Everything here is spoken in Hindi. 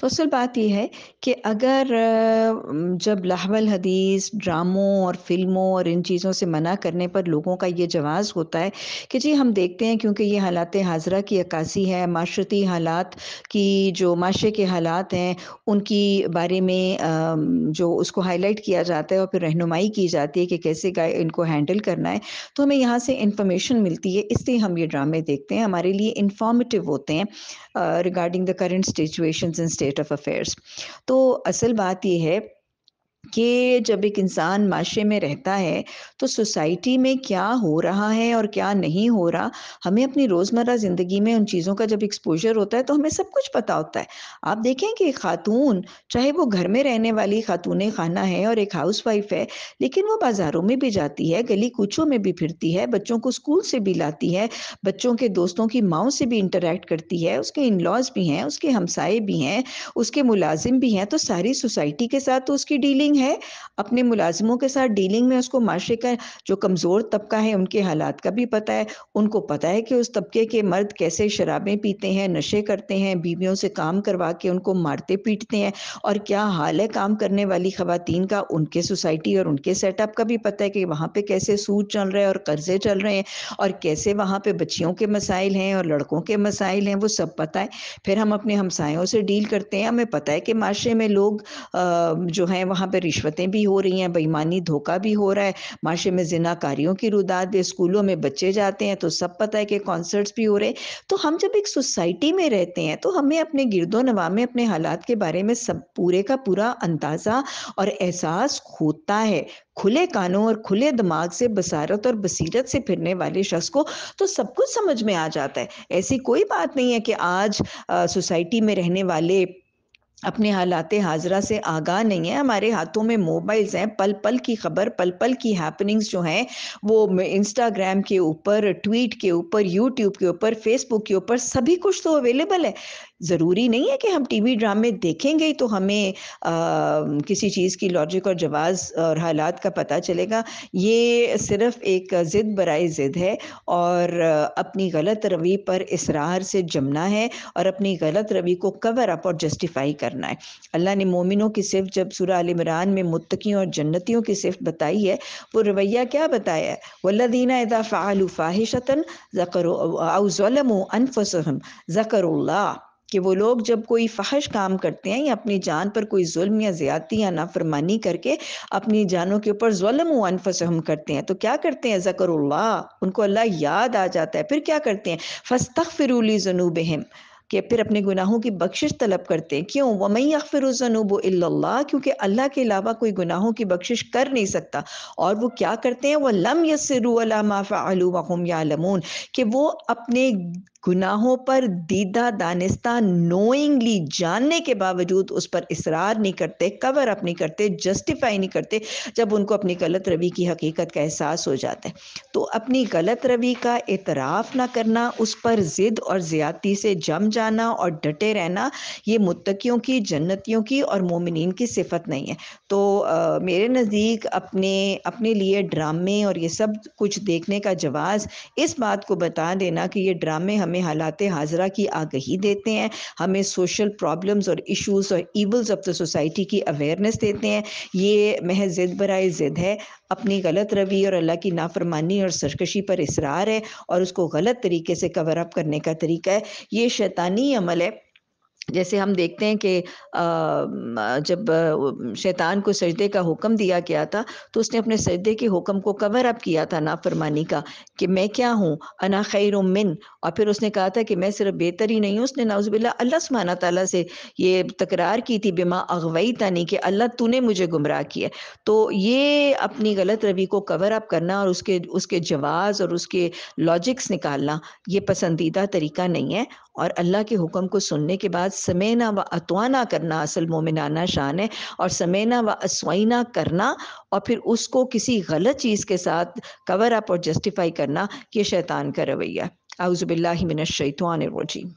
तो असल बात यह है कि अगर जब लाहवल हदीस ड्रामों और फिल्मों और इन चीज़ों से मना करने पर लोगों का ये जवाज़ होता है कि जी हम देखते हैं क्योंकि ये हालात हाजरा की अक्सी है माशरती हालात की जो माशरे के हालात हैं उनकी बारे में जो उसको हाईलाइट किया जाता है और फिर रहनुमाई की जाती है कि कैसे इनको हैंडल करना है तो हमें यहाँ से इंफॉर्मेशन मिलती है इसलिए हम ये ड्रामे देखते हैं हमारे लिए इंफॉर्मेटिव होते हैं regarding the current situation state state of affairs तो असल बात यह है कि जब एक इंसान माशरे में रहता है तो सोसाइटी में क्या हो रहा है और क्या नहीं हो रहा हमें अपनी रोज़मर्रा ज़िंदगी में उन चीज़ों का जब एक्सपोजर होता है तो हमें सब कुछ पता होता है आप देखें कि खातून चाहे वो घर में रहने वाली खातून खाना है और एक हाउस वाइफ है लेकिन वो बाज़ारों में भी जाती है गली कूचों में भी फिरती है बच्चों को स्कूल से भी लाती है बच्चों के दोस्तों की माओ से भी इंटरेक्ट करती है उसके इन लॉज भी हैं उसके हमसाए भी हैं उसके मुलाजिम भी हैं तो सारी सोसाइटी के साथ तो उसकी डीलिंग डीलिंग है अपने मुलाजमों के साथ डीलिंग में उसको माशरे का जो कमज़ोर तबका है उनके हालात का भी पता है उनको पता है कि उस तबके के मर्द कैसे शराबें पीते हैं नशे करते हैं बीवियों से काम करवा के उनको मारते पीटते हैं और क्या हाल है काम करने वाली खातन का उनके सोसाइटी और उनके सेटअप का भी पता है कि वहाँ पे कैसे सूद चल रहे हैं और कर्जे चल रहे हैं और कैसे वहाँ पर बच्चियों के मसाइल हैं और लड़कों के मसाइल हैं वो सब पता है फिर हम अपने हमसायों से डील करते हैं हमें पता है कि माशरे में लोग जो हैं वहाँ पर पर रिश्वतें भी हो रही हैं बेईमानी धोखा भी हो रहा है माशरे में जिनाकारियों की रुदात भी स्कूलों में बच्चे जाते हैं तो सब पता है कि कॉन्सर्ट्स भी हो रहे हैं तो हम जब एक सोसाइटी में रहते हैं तो हमें अपने गिरदो नवा में अपने हालात के बारे में सब पूरे का पूरा अंदाज़ा और एहसास होता है खुले कानों और खुले दिमाग से बसारत और बसीरत से फिरने वाले शख्स को तो सब कुछ समझ में आ जाता है ऐसी कोई बात नहीं है कि आज सोसाइटी में रहने वाले अपने हालात हाजरा से आगाह नहीं है हमारे हाथों में मोबाइल्स हैं पल पल की खबर पल पल की हैपनिंग्स जो हैं वो इंस्टाग्राम के ऊपर ट्वीट के ऊपर यूट्यूब के ऊपर फेसबुक के ऊपर सभी कुछ तो अवेलेबल है ज़रूरी नहीं है कि हम टीवी ड्रामे देखेंगे तो हमें आ, किसी चीज़ की लॉजिक और जवाब और हालात का पता चलेगा ये सिर्फ एक ज़िद बरए ज़िद है और अपनी गलत रवि पर इसरार से जमना है और अपनी गलत रवि को कवर अप और जस्टिफाई करना है अल्लाह ने मोमिनों की सिर्फ जब सूरा इमरान में मुतकियों और जन्नतियों की सिर्फ बताई है वो रवैया क्या बताया है वल्लदीना इदा फ़ालू ज़कर कि वो लोग जब कोई फहश काम करते हैं या अपनी जान पर कोई जुल्म या ज़्यादती या नाफरमानी करके अपनी जानों के ऊपर जुल्म वनफसहम करते हैं तो क्या करते हैं ज़कर उनको अल्लाह याद आ जाता है फिर क्या करते हैं फस्तख फिरूली जनूब कि फिर अपने गुनाहों की बख्शिश तलब करते हैं क्यों वमई जनूब अल्लाह क्योंकि अल्लाह के अलावा कोई गुनाहों की बख्शिश कर नहीं सकता और वो क्या करते हैं वह लम यसरूलाफ़ालूम यालमून कि वो अपने गुनाहों पर दीदा दानिस्ता नोइंगली जानने के बावजूद उस पर इसरार नहीं करते कवर अप नहीं करते जस्टिफाई नहीं करते जब उनको अपनी गलत रवि की हकीकत का एहसास हो जाता है तो अपनी गलत रवि का इतराफ़ ना करना उस पर ज़िद और ज़्यादती से जम जाना और डटे रहना ये मुतकियों की जन्नतियों की और मोमिन की सिफत नहीं है तो आ, मेरे नज़दीक अपने अपने लिए ड्रामे और ये सब कुछ देखने का जवाज़ इस बात को बता देना कि ये ड्रामे हम हमें हालात हाजरा की आगही देते हैं हमें सोशल प्रॉब्लम्स और इश्यूज और ईबल्स ऑफ द सोसाइटी की अवेयरनेस देते हैं ये महज ज़िद बरए ज़िद है अपनी गलत रवि और अल्लाह की नाफरमानी और सरकशी पर इसरार है और उसको गलत तरीके से कवर अप करने का तरीका है ये शैतानी अमल है जैसे हम देखते हैं कि जब शैतान को सजदे का हुक्म दिया गया था तो उसने अपने सजदे के हुक्म को कवर अप किया था नाफरमानी का कि मैं क्या हूँ अना खैर मिन और फिर उसने कहा था कि मैं सिर्फ बेहतर ही नहीं हूँ उसने नाउजबिल्ला अल्लाह सुबहाना ताली से ये तकरार की थी बिमा अगवई तानी कि अल्लाह तूने मुझे गुमराह किया तो ये अपनी गलत रवि को कवर अप करना और उसके उसके जवाज़ और उसके लॉजिक्स निकालना ये पसंदीदा तरीका नहीं है और अल्लाह के हुक्म को सुनने के बाद समेना व अतवाना करना असल मोमिनाना शान है और समेना व असवाइना करना और फिर उसको किसी गलत चीज़ के साथ कवर अप और जस्टिफाई करना ये शैतान का रवैया आउज़बिल्लिमिनशैतवानरवजीम